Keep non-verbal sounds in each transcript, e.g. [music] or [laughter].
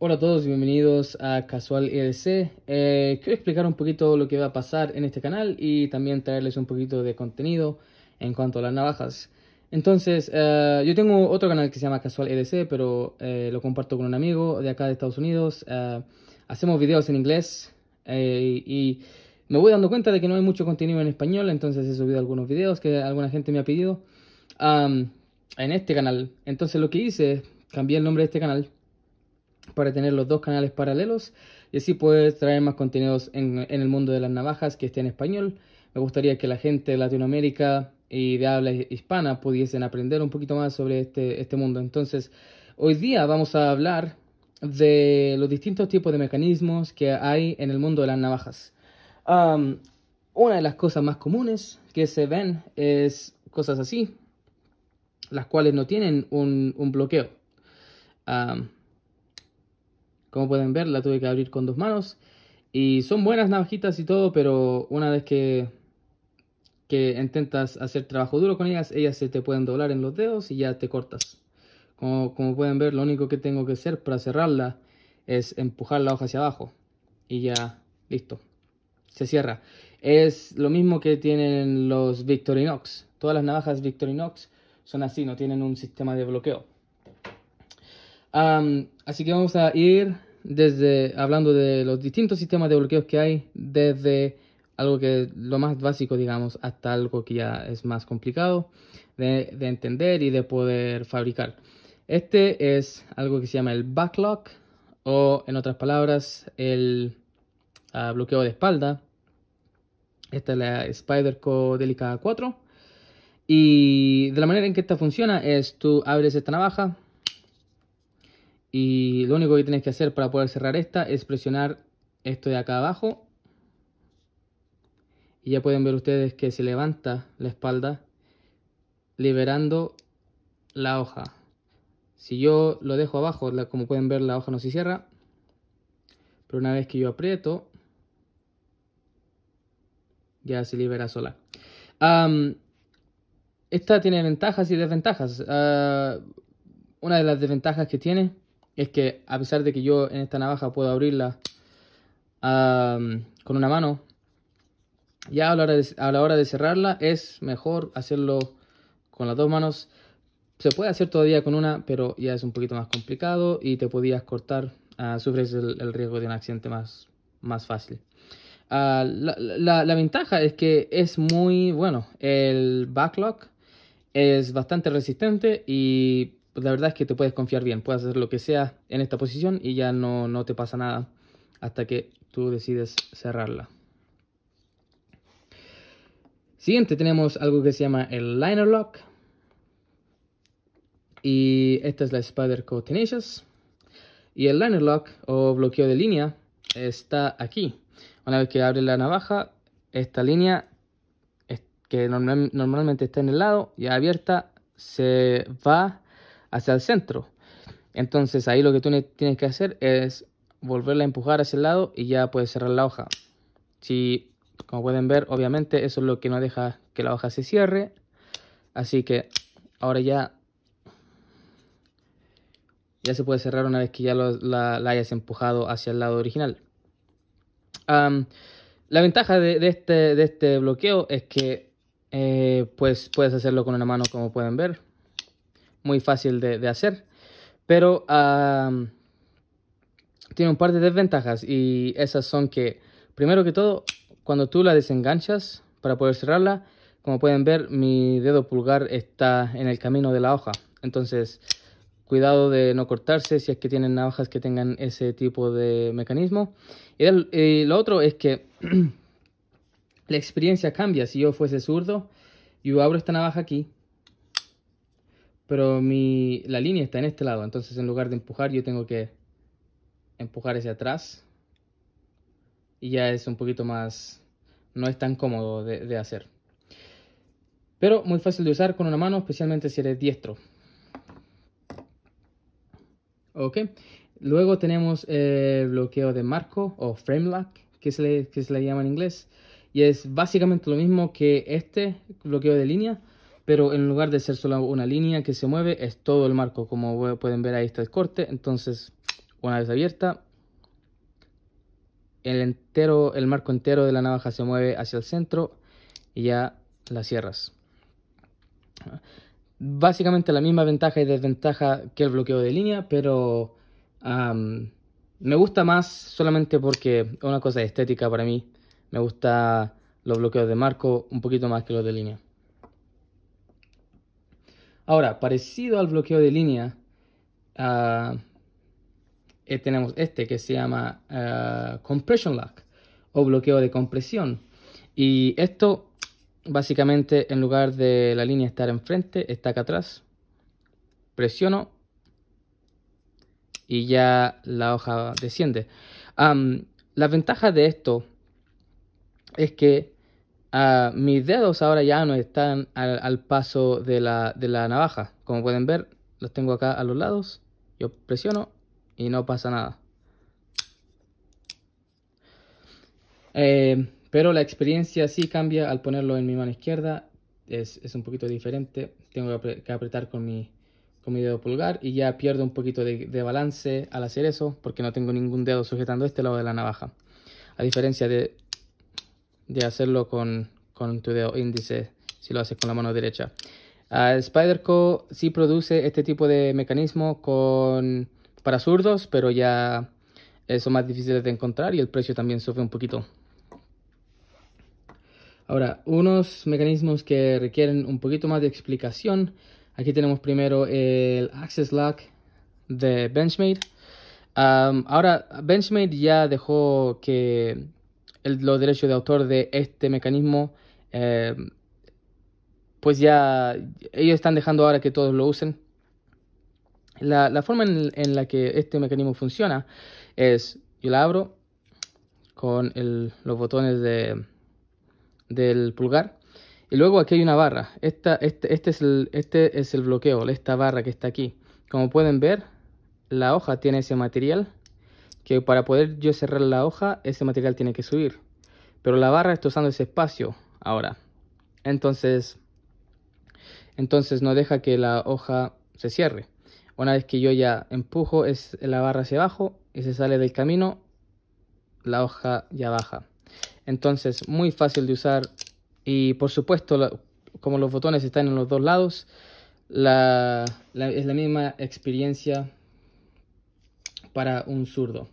Hola a todos y bienvenidos a Casual EDC eh, quiero explicar un poquito lo que va a pasar en este canal y también traerles un poquito de contenido en cuanto a las navajas. Entonces, eh, yo tengo otro canal que se llama Casual EDC pero eh, lo comparto con un amigo de acá de Estados Unidos. hacemos videos en inglés y me voy dando cuenta de que no hay mucho contenido en español, entonces he subido algunos videos que alguna gente me ha pedido en este canal. Entonces lo que hice, cambié el nombre de este canal para tener los dos canales paralelos y así poder traer más contenidos en, el mundo de las navajas que esté en español. Me gustaría que la gente de Latinoamérica y de habla hispana pudiesen aprender un poquito más sobre este, este mundo. Entonces, hoy día vamos a hablar de los distintos tipos de mecanismos que hay en el mundo de las navajas. una de las cosas más comunes que se ven es cosas así, las cuales no tienen un, bloqueo. Como pueden ver, la tuve que abrir con dos manos. Y son buenas navajitas y todo, pero una vez que, que intentas hacer trabajo duro con ellas, ellas se te pueden doblar en los dedos y ya te cortas. Como, como pueden ver, lo único que tengo que hacer para cerrarla es empujar la hoja hacia abajo. Y ya, listo. Se cierra. Es lo mismo que tienen los Victorinox. Todas las navajas Victorinox son así, no tienen un sistema de bloqueo así que vamos a ir desde hablando de los distintos sistemas de bloqueos que hay, desde algo que lo más básico, digamos, hasta algo que ya es más complicado de, entender y de poder fabricar. Este es algo que se llama el backlog, o en otras palabras, el ah, bloqueo de espalda. Esta es la Spyderco Delica 4. Y de la manera en que esta funciona es tú abres esta navaja, y lo único que tienes que hacer para poder cerrar esta es presionar esto de acá abajo. Y ya pueden ver ustedes que se levanta la espalda liberando la hoja. Si yo lo dejo abajo, como pueden ver la hoja no se cierra. Pero una vez que yo aprieto, ya se libera sola. esta tiene ventajas y desventajas. Ah, una de las desventajas que tiene es que a pesar de que yo en esta navaja puedo abrirla con una mano, ya a la, hora de, a la hora de cerrarla es mejor hacerlo con las dos manos. Se puede hacer todavía con una, pero ya es un poquito más complicado y te podías cortar. Ah, sufres el, riesgo de un accidente más, más fácil. Ah, la, ventaja es que es muy bueno. El backlog es bastante resistente y pues, la verdad es que te puedes confiar bien, puedes hacer lo que sea en esta posición y ya no, no te pasa nada hasta que tú decides cerrarla. Siguiente tenemos algo que se llama el liner lock. Y esta es la Spider Co Tenacious. Y el liner lock o bloqueo de línea está aquí. Una vez que abre la navaja, esta línea que normalmente está en el lado ya abierta se va hacia el centro. Entonces ahí lo que tú tienes que hacer es volverla a empujar hacia el lado y ya puedes cerrar la hoja. Si, como pueden ver, obviamente eso es lo que no deja que la hoja se cierre. Así que ahora ya, ya se puede cerrar una vez que ya la, hayas empujado hacia el lado original. la ventaja este, de, este, bloqueo es que eh, pues puedes hacerlo con una mano como pueden ver muy fácil de, hacer. Pero tiene un par de desventajas y esas son que, primero que todo, cuando tú la desenganchas para poder cerrarla, como pueden ver, mi dedo pulgar está en el camino de la hoja. Entonces, cuidado de no cortarse si es que tienen navajas que tengan ese tipo de mecanismo. Y, el, lo otro es que [clears throat] la experiencia cambia. Si yo fuese zurdo, yo abro esta navaja aquí pero mi, la línea está en este lado, entonces en lugar de empujar yo tengo que empujar hacia atrás. Y ya es un poquito más... no es tan cómodo de, hacer. Pero muy fácil de usar con una mano, especialmente si eres diestro. Ok. Luego tenemos el bloqueo de marco o frame lock, que se que se le llama en inglés. Y es básicamente lo mismo que este bloqueo de línea, pero en lugar de ser solo una línea que se mueve, es todo el marco. Como pueden ver ahí está el corte, entonces una vez abierta, el, entero, el marco entero de la navaja se mueve hacia el centro y ya la cierras. Básicamente la misma ventaja y desventaja que el bloqueo de línea, pero me gusta más solamente porque es una cosa estética para mí. Me gusta los bloqueos de marco un poquito más que los de línea. Ahora, parecido al bloqueo de línea, ah, eh, tenemos este que se llama ah, compression lock o bloqueo de compresión. Y esto, básicamente, en lugar de la línea estar enfrente, está acá atrás. Presiono y ya la hoja desciende. la ventaja de esto es que Ah, mis dedos ahora ya no están al, paso de la, de la, navaja. Como pueden ver, los tengo acá a los lados. Yo presiono y no pasa nada. Eh, pero la experiencia sí cambia al ponerlo en mi mano izquierda. Es, un poquito diferente. Tengo que apretar con mi, con dedo pulgar y ya pierdo un poquito de, de balance al hacer eso porque no tengo ningún dedo sujetando este lado de la navaja. A diferencia de de hacerlo con, tu dedo índice si lo haces con la mano derecha. Ah, spiderco co sí produce este tipo de mecanismo con, para zurdos, pero ya son más difíciles de encontrar y el precio también sufre un poquito. Ahora, unos mecanismos que requieren un poquito más de explicación. Aquí tenemos primero el Access Lock de Benchmade. ahora, Benchmade ya dejó que los derechos de autor de este mecanismo, eh, pues ya ellos están dejando ahora que todos lo usen. La, forma en, la que este mecanismo funciona es, yo la abro con los botones de, del pulgar y luego aquí hay una barra. Esta, este, este es este es el bloqueo, esta barra que está aquí. Como pueden ver, la hoja tiene ese material que para poder yo cerrar la hoja, ese material tiene que subir. Pero la barra está usando ese espacio ahora. Entonces, entonces no deja que la hoja se cierre. Una vez que yo ya empujo es la barra hacia abajo y se sale del camino, la hoja ya baja. Entonces, muy fácil de usar y por supuesto, como los botones están en los dos lados, es la misma experiencia para un zurdo.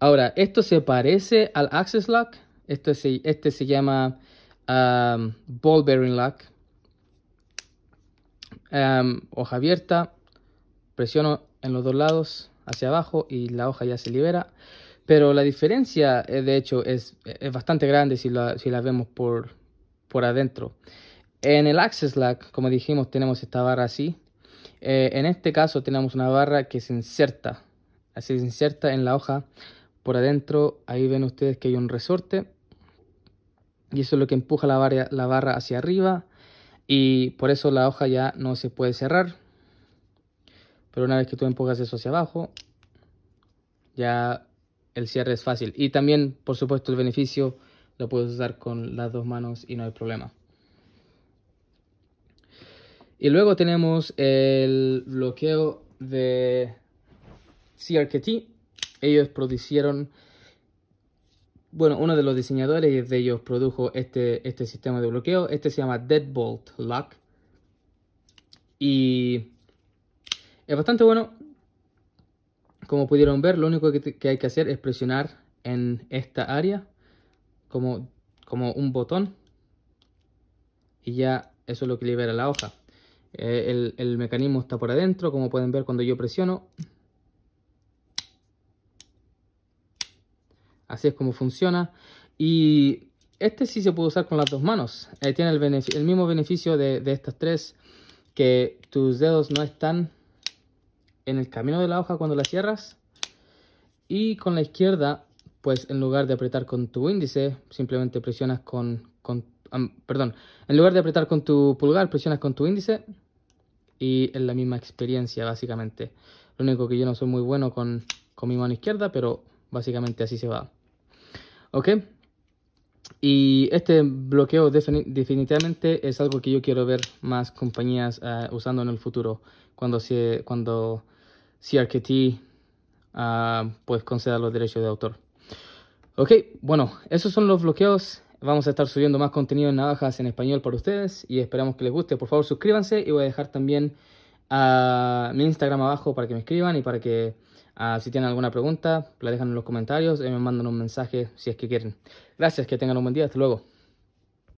Ahora, esto se parece al Access Lock. Este se, este llama um, Ball Bearing Lock. Um, hoja abierta. Presiono en los dos lados hacia abajo y la hoja ya se libera. Pero la diferencia, eh, de hecho, es, bastante grande si la, vemos por, por adentro. En el Access Lock, como dijimos, tenemos esta barra así. Eh, en este caso tenemos una barra que se inserta. Así se inserta en la hoja por adentro, ahí ven ustedes que hay un resorte. Y eso es lo que empuja la barra, la barra hacia arriba. Y por eso la hoja ya no se puede cerrar. Pero una vez que tú empujas eso hacia abajo, ya el cierre es fácil. Y también, por supuesto, el beneficio lo puedes usar con las dos manos y no hay problema. Y luego tenemos el bloqueo de CRKT ellos produjeron, bueno, uno de los diseñadores de ellos produjo este, este sistema de bloqueo. Este se llama Deadbolt Lock. Y es bastante bueno. Como pudieron ver, lo único que, hay que hacer es presionar en esta área como, como un botón y ya eso es lo que libera la hoja. Eh, el, el mecanismo está por adentro, como pueden ver cuando yo presiono, Así es como funciona. Y este sí se puede usar con las dos manos. Eh, tiene el, mismo beneficio de, estas tres, que tus dedos no están en el camino de la hoja cuando la cierras. Y con la izquierda, pues en lugar de apretar con tu índice, simplemente presionas con... perdón, en lugar de apretar con tu pulgar, presionas con tu índice. Y es la misma experiencia, básicamente. Lo único que yo no soy muy bueno con, con mi mano izquierda, pero básicamente así se va. ¿Ok? Y este bloqueo definitivamente es algo que yo quiero ver más compañías eh, usando en el futuro cuando, se, cuando CRKT uh, ah, pues conceda los derechos de autor. Ok, bueno, esos son los bloqueos. Vamos a estar subiendo más contenido en navajas en español para ustedes y esperamos que les guste. Por favor, suscríbanse y voy a dejar también ah, mi Instagram abajo para que me escriban y para que Ah, si tienen alguna pregunta, la dejan en los comentarios y me mandan un mensaje si es que quieren. Gracias, que tengan un buen día. Hasta luego.